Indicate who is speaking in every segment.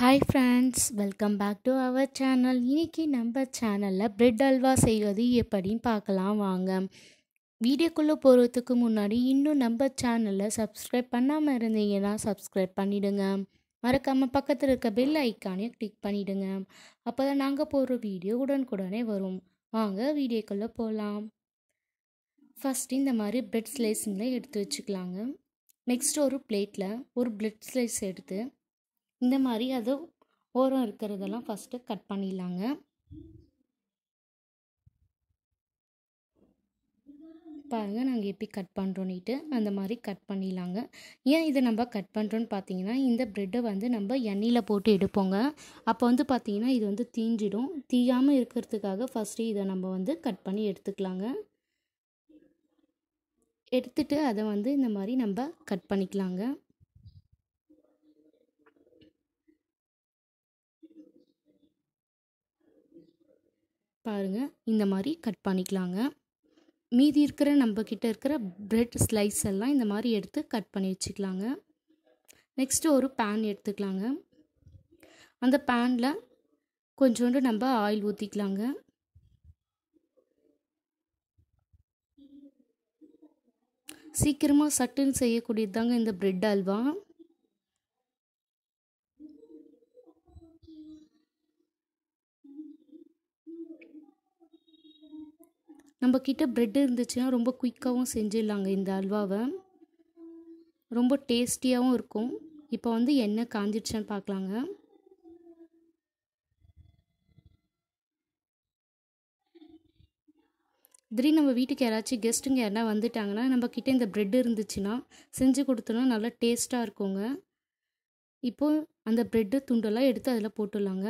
Speaker 1: hi friends welcome back to our channel இன்றைக்கி நம்ம சேனலில் ப்ரெட் அல்வா செய்வது எப்படின்னு பார்க்கலாம் வாங்க வீடியோக்குள்ளே போகிறதுக்கு முன்னாடி இன்னும் நம்ம சேனலில் சப்ஸ்கிரைப் பண்ணாமல் இருந்தீங்கன்னா சப்ஸ்கிரைப் பண்ணிவிடுங்க மறக்காமல் பக்கத்தில் இருக்க பெல் ஐக்கானே கிளிக் பண்ணிவிடுங்க அப்போ தான் நாங்கள் போடுற வீடியோ உடனுக்குடனே வரும் வாங்க வீடியோக்குள்ளே போகலாம் ஃபஸ்ட்டு இந்த மாதிரி பிரெட் ஸ்லைஸுங்களை எடுத்து வச்சுக்கலாங்க நெக்ஸ்ட் ஒரு பிளேட்டில் ஒரு பிரெட் ஸ்லைஸ் எடுத்து இந்த மாதிரி அது ஓரம் இருக்கிறதெல்லாம் ஃபஸ்ட்டு கட் பண்ணிடலாங்க பாருங்கள் நாங்கள் எப்படி கட் பண்ணுறோன்னிட்டு அந்த மாதிரி கட் பண்ணிடலாங்க ஏன் இதை நம்ம கட் பண்ணுறோன்னு பார்த்தீங்கன்னா இந்த ப்ரெட்டை வந்து நம்ம எண்ணெயில் போட்டு எடுப்போங்க அப்போ வந்து பார்த்திங்கன்னா இது வந்து தீஞ்சிடும் தீயாமல் இருக்கிறதுக்காக ஃபஸ்ட்டு இதை நம்ம வந்து கட் பண்ணி எடுத்துக்கலாங்க எடுத்துட்டு அதை வந்து இந்த மாதிரி நம்ம கட் பண்ணிக்கலாங்க பாருங்கள் இந்த மாதிரி கட் பண்ணிக்கலாங்க மீதி இருக்கிற நம்மக்கிட்ட இருக்கிற ப்ரெட் ஸ்லைஸ் எல்லாம் இந்த மாதிரி எடுத்து கட் பண்ணி வச்சுக்கலாங்க நெக்ஸ்ட்டு ஒரு பேன் எடுத்துக்கலாங்க அந்த பேனில் கொஞ்சோண்டு நம்ம ஆயில் ஊற்றிக்கலாங்க சீக்கிரமாக சட்டுன்னு செய்யக்கூடியது தாங்க இந்த ப்ரெட் அல்வா நம்மக்கிட்ட ப்ரெட் இருந்துச்சுன்னா ரொம்ப குயிக்காகவும் செஞ்சிடலாங்க இந்த அல்வாவை ரொம்ப டேஸ்டியாகவும் இருக்கும் இப்போ வந்து எண்ணெய் காஞ்சிடுச்சான்னு பார்க்கலாங்க திடீர் நம்ம வீட்டுக்கு யாராச்சும் கெஸ்ட்டுங்க யாரா வந்துட்டாங்கன்னா நம்மக்கிட்ட இந்த ப்ரெட் இருந்துச்சுன்னா செஞ்சு கொடுத்தோன்னா நல்லா டேஸ்ட்டாக இருக்குங்க இப்போது அந்த ப்ரெட்டு துண்டெல்லாம் எடுத்து அதில் போட்டுடலாங்க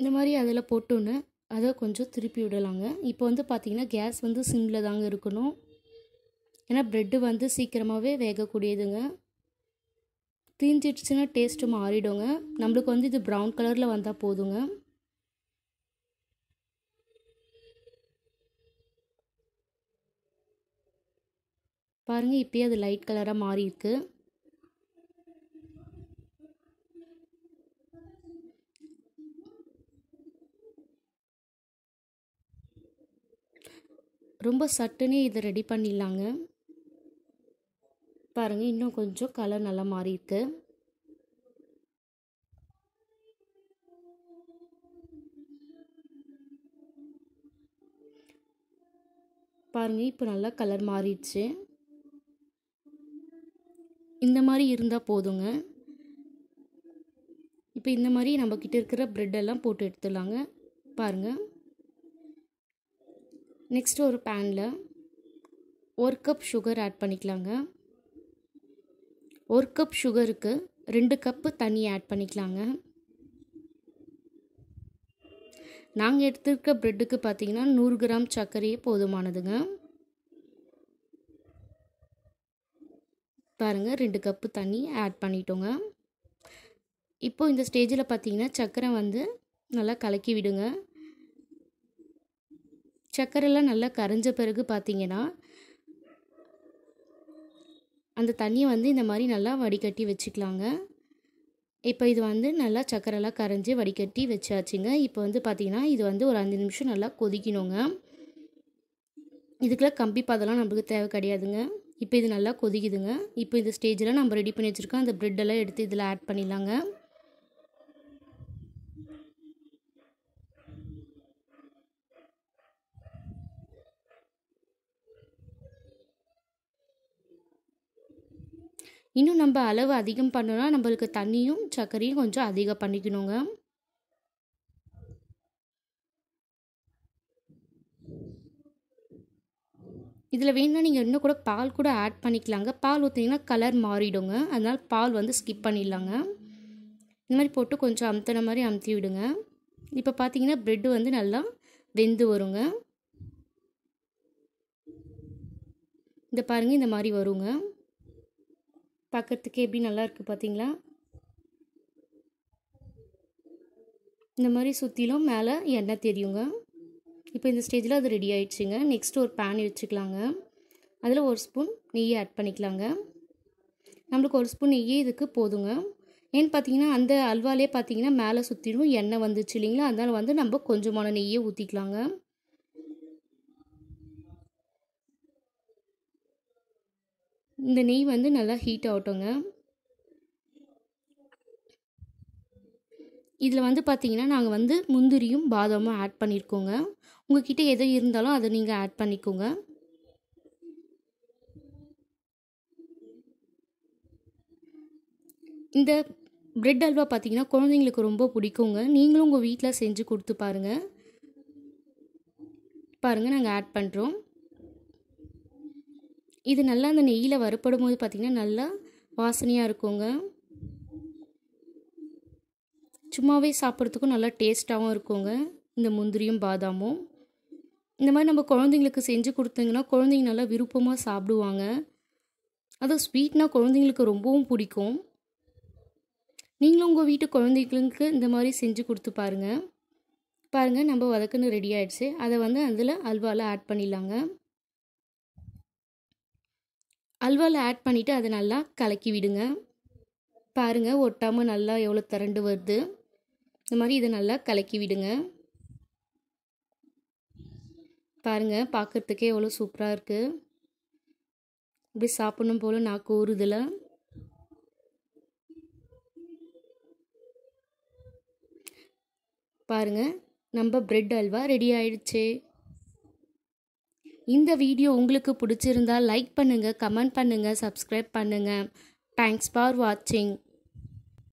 Speaker 1: இந்த மாதிரி அதில் போட்டோன்னு அதை கொஞ்சம் திருப்பி விடலாங்க இப்போ வந்து பார்த்திங்கன்னா கேஸ் வந்து சிம்மில் தாங்க இருக்கணும் ஏன்னா ப்ரெட்டு வந்து சீக்கிரமாகவே வேகக்கூடியதுங்க தீஞ்சிடுச்சுன்னா டேஸ்ட்டு மாறிடுங்க நம்மளுக்கு வந்து இது ப்ரௌன் கலரில் வந்தால் போதுங்க பாருங்கள் இப்போயே அது லைட் கலராக மாறி இருக்குது ரொம்ப சட்டுன்னே இதை ரெடி பண்ணிடலாங்க பாருங்கள் இன்னும் கொஞ்சம் கலர் நல்லா மாறி இருக்கு பாருங்கள் இப்போ நல்லா கலர் மாறிடுச்சு இந்த மாதிரி இருந்தால் போதுங்க இப்போ இந்த மாதிரி நம்மக்கிட்ட இருக்கிற ப்ரெட்டெல்லாம் போட்டு எடுத்துடலாங்க பாருங்கள் நெக்ஸ்ட் ஒரு பேனில் ஒரு கப் சுகர் ஆட் பண்ணிக்கலாங்க ஒரு கப் சுகருக்கு ரெண்டு கப்பு தண்ணி ஆட் பண்ணிக்கலாங்க நாங்கள் எடுத்துருக்க ப்ரெட்டுக்கு பார்த்தீங்கன்னா நூறு கிராம் சர்க்கரையே போதுமானதுங்க பாருங்கள் ரெண்டு கப்பு தண்ணி ஆட் பண்ணிட்டோங்க இப்போது இந்த ஸ்டேஜில் பார்த்தீங்கன்னா சர்க்கரை வந்து நல்லா கலக்கி விடுங்க சர்க்கரைலாம் நல்லா கரைஞ்ச பிறகு பார்த்திங்கன்னா அந்த தண்ணியை வந்து இந்த மாதிரி நல்லா வடிகட்டி வச்சுக்கலாங்க இப்போ இது வந்து நல்லா சக்கரெல்லாம் கரைஞ்சி வடிகட்டி வச்சாச்சுங்க இப்போ வந்து பார்த்திங்கன்னா இது வந்து ஒரு அஞ்சு நிமிஷம் நல்லா கொதிக்கணுங்க இதுக்கெல்லாம் கம்பி பதெல்லாம் நம்மளுக்கு தேவை கிடையாதுங்க இப்போ இது நல்லா கொதிக்குதுங்க இப்போ இந்த ஸ்டேஜில் நம்ம ரெடி பண்ணி வச்சுருக்கோம் அந்த ப்ரெட்டெல்லாம் எடுத்து இதில் ஆட் பண்ணிடலாங்க இன்னும் நம்ம அளவு அதிகம் பண்ணுனா நம்மளுக்கு தண்ணியும் சர்க்கரையும் கொஞ்சம் அதிகம் பண்ணிக்கணுங்க இதில் வேணால் நீங்கள் இன்னும் கூட பால் கூட ஆட் பண்ணிக்கலாங்க பால் ஊற்றிங்கன்னா கலர் மாறிடுங்க அதனால் பால் வந்து ஸ்கிப் பண்ணிடலாங்க இந்த மாதிரி போட்டு கொஞ்சம் அமுத்தின மாதிரி அமுத்தி விடுங்க இப்போ பார்த்தீங்கன்னா ப்ரெட் வந்து நல்லா வெந்து வருங்க இந்த பாருங்கள் இந்த மாதிரி வருங்க பார்க்குறதுக்கே எப்படி நல்லா இருக்குது பார்த்தீங்களா இந்த மாதிரி சுற்றிலும் மேலே எண்ணெய் தெரியுங்க இப்போ இந்த ஸ்டேஜில் அது ரெடி ஆகிடுச்சுங்க நெக்ஸ்ட் ஒரு பேன் வச்சுக்கலாங்க அதில் ஒரு ஸ்பூன் நெய் ஆட் பண்ணிக்கலாங்க நம்மளுக்கு ஒரு ஸ்பூன் நெய்யே இதுக்கு போதுங்க ஏன்னு பார்த்தீங்கன்னா அந்த அல்வாலே பார்த்தீங்கன்னா மேலே சுற்றிலும் எண்ணெய் வந்துச்சு இல்லைங்களா அதனால் வந்து நம்ம கொஞ்சமான நெய்யை ஊற்றிக்கலாங்க இந்த நெய் வந்து நல்லா ஹீட் ஆகட்டுங்க இதில் வந்து பார்த்தீங்கன்னா நாங்கள் வந்து முந்திரியும் பாதாமும் ஆட் பண்ணியிருக்கோங்க உங்கள்கிட்ட எது இருந்தாலும் அதை நீங்கள் ஆட் பண்ணிக்கோங்க இந்த பிரெட் அல்வா பார்த்தீங்கன்னா குழந்தைங்களுக்கு ரொம்ப பிடிக்குங்க நீங்களும் உங்கள் வீட்டில் செஞ்சு கொடுத்து பாருங்கள் பாருங்கள் நாங்கள் ஆட் பண்ணுறோம் இது நல்லா அந்த நெய்யில் வறுப்படும் போது பார்த்திங்கன்னா நல்லா வாசனையாக இருக்குங்க சும்மாவே சாப்பிட்றதுக்கும் நல்லா டேஸ்ட்டாகவும் இருக்குங்க இந்த முந்திரியும் பாதாமும் இந்த மாதிரி நம்ம குழந்தைங்களுக்கு செஞ்சு கொடுத்தீங்கன்னா குழந்தைங்க நல்லா விருப்பமாக சாப்பிடுவாங்க அதுவும் ஸ்வீட்னால் குழந்தைங்களுக்கு ரொம்பவும் பிடிக்கும் நீங்களும் உங்கள் வீட்டு குழந்தைங்களுக்கு இந்த மாதிரி செஞ்சு கொடுத்து பாருங்கள் பாருங்கள் நம்ம வதக்குன்னு ரெடி ஆகிடுச்சு அதை வந்து அதில் அல்வாவில் ஆட் பண்ணிடலாங்க அல்வாவில் ஆட் பண்ணிவிட்டு அதை நல்லா கலக்கி விடுங்க பாருங்கள் ஒட்டாமல் நல்லா எவ்வளோ திரண்டு வருது இந்த மாதிரி இதை நல்லா கலக்கி விடுங்க பாருங்கள் பார்க்குறதுக்கே எவ்வளோ சூப்பராக இருக்குது இப்படி சாப்பிடணும் போல் நான் கூறுதில் பாருங்கள் நம்ம ப்ரெட் அல்வா ரெடி ஆயிடுச்சு இந்த வீடியோ உங்களுக்கு பிடிச்சிருந்தால் லைக் பண்ணுங்கள் கமெண்ட் பண்ணுங்கள் சப்ஸ்கிரைப் பண்ணுங்கள் தேங்க்ஸ் ஃபார் வாட்சிங்